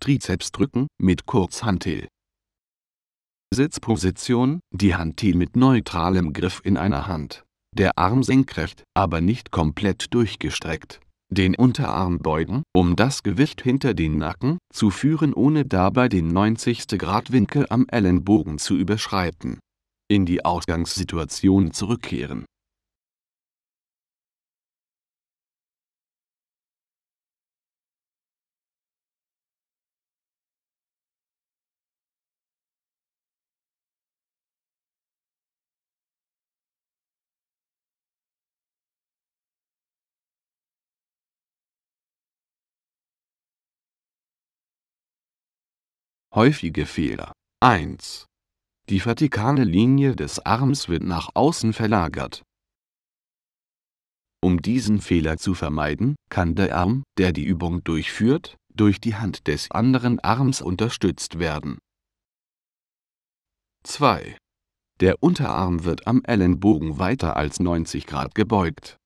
Trizepsdrücken mit Kurzhantel. Sitzposition, die Hantel mit neutralem Griff in einer Hand. Der Arm senkrecht, aber nicht komplett durchgestreckt. Den Unterarm beugen, um das Gewicht hinter den Nacken zu führen ohne dabei den 90. Grad Winkel am Ellenbogen zu überschreiten. In die Ausgangssituation zurückkehren Häufige Fehler 1. Die vertikale Linie des Arms wird nach außen verlagert. Um diesen Fehler zu vermeiden, kann der Arm, der die Übung durchführt, durch die Hand des anderen Arms unterstützt werden. 2. Der Unterarm wird am Ellenbogen weiter als 90 Grad gebeugt.